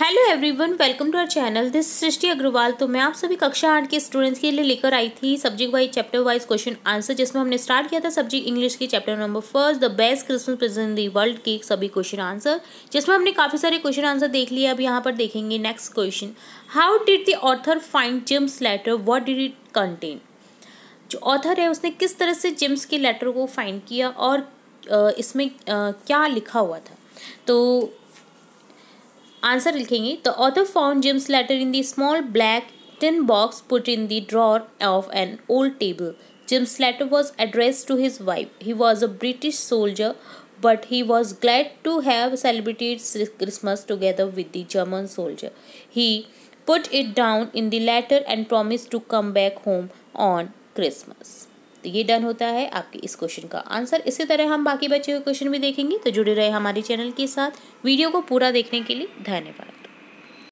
hello everyone welcome to our channel this Srishti Agarwal तो मैं आप सभी कक्षा आठ के स्टूडेंट्स के लिए लेकर आई थी subject wise chapter wise question answer जिसमें हमने स्टार्ट किया था सब्जेक्ट इंग्लिश की chapter number first the best Christmas present the world की सभी क्वेश्चन आंसर जिसमें हमने काफ़ी सारे क्वेश्चन आंसर देख लिए अब यहाँ पर देखेंगे next question how did the author find Jim's letter what did it contain जो ऑथर है उसने किस तरह से जिम्स के लेटर को फाइंड किया और इसमें क्या लिखा हुआ था तो आंसर लिखेंगे the author found Jim's letter in the small black tin box put in the drawer of an old table Jim's letter was address to his wife he was a British soldier but he was glad to have celebrated Christmas together with the German soldier he put it down in the letter and promise to come back home on Christmas तो ये done होता है आपके इस question का answer इसी तरह हम बाकी बचे हुए क्वेश्चन भी देखेंगे तो जुड़े रहे हमारे चैनल के साथ वीडियो को पूरा देखने के लिए धन्यवाद